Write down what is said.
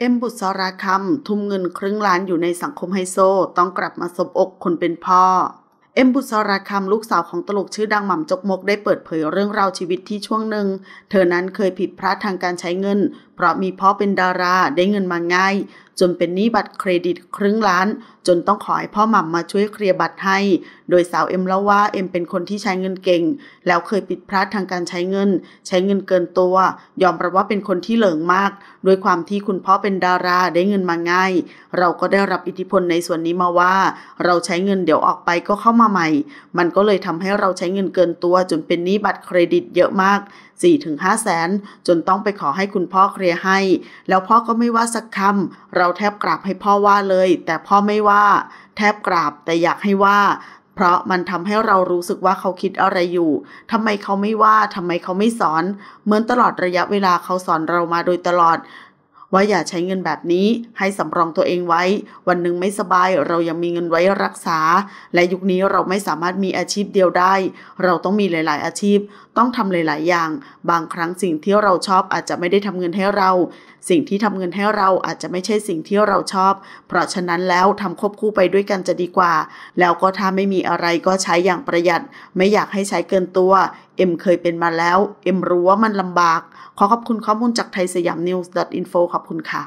เอ็มบุษราคำทุ่มเงินครึ่งล้านอยู่ในสังคมไฮโซต้องกลับมาสบอกคนเป็นพ่อ เอ็มบุษราคำลูกสาวของตลกชื่อดังหม่ำจกมกได้เปิดเผยเรื่องราวชีวิตที่ช่วงหนึ่ง เธอนั้นเคยผิดพลาดทางการใช้เงินเพราะมีพ่อเป็นดาราได้เงินมาง่าย จนเป็นหนี้บัตรเครดิตครึ่งล้าน จนต้องขอให้พ่อหม่ำมาช่วยเคลียร์บัตรให้ โดยสาวเอ็มเล่าว่าเอ็มเป็นคนที่ใช้เงินเก่ง แล้วเคยปิดพลาดทางการใช้เงิน ใช้เงินเกินตัว ยอมรับว่าเป็นคนที่เหลิงมาก ด้วยความที่คุณพ่อเป็นดาราได้เงินมาง่าย เราก็ได้รับอิทธิพลในส่วนนี้มาว่า เราใช้เงินเดี๋ยวออกไปก็เข้ามาใหม่ มันก็เลยทำให้เราใช้เงินเกินตัว จนเป็นหนี้บัตรเครดิตเยอะมาก 4-5แสนจนต้องไปขอให้คุณพ่อเคลียร์ยร์ให้ แล้วพ่อก็ไม่ว่าสักคำ เราแทบกราบให้พ่อว่าเลย แต่พ่อไม่ว่า แทบกราบแต่อยากให้ว่า เพราะมันทำให้เรารู้สึกว่าเขาคิดอะไรอยู่ ทำไมเขาไม่ว่า ทำไมเขาไม่สอน เหมือนตลอดระยะเวลาเขาสอนเรามาโดยตลอดว่าอย่าใช้เงินแบบนี้ให้สำรองตัวเองไว้ วันหนึ่งไม่สบายเรายังมีเงินไว้รักษา และยุคนี้เราไม่สามารถมีอาชีพเดียวได้ เราต้องมีหลายๆอาชีพ ต้องทำหลาย ๆ อย่าง บางครั้งสิ่งที่เราชอบอาจจะไม่ได้ทำเงินให้เรา สิ่งที่ทำเงินให้เราอาจจะไม่ใช่สิ่งที่เราชอบ เพราะฉะนั้นแล้วทำควบคู่ไปด้วยกันจะดีกว่า แล้วก็ถ้าไม่มีอะไรก็ใช้อย่างประหยัด ไม่อยากให้ใช้เกินตัวเอ็มเคยเป็นมาแล้ว เอ็มรู้ว่ามันลำบาก ขอขอบคุณข้อมูลจากไทยสยามนิวส์ดทอินโฟขอบคุณค่ะ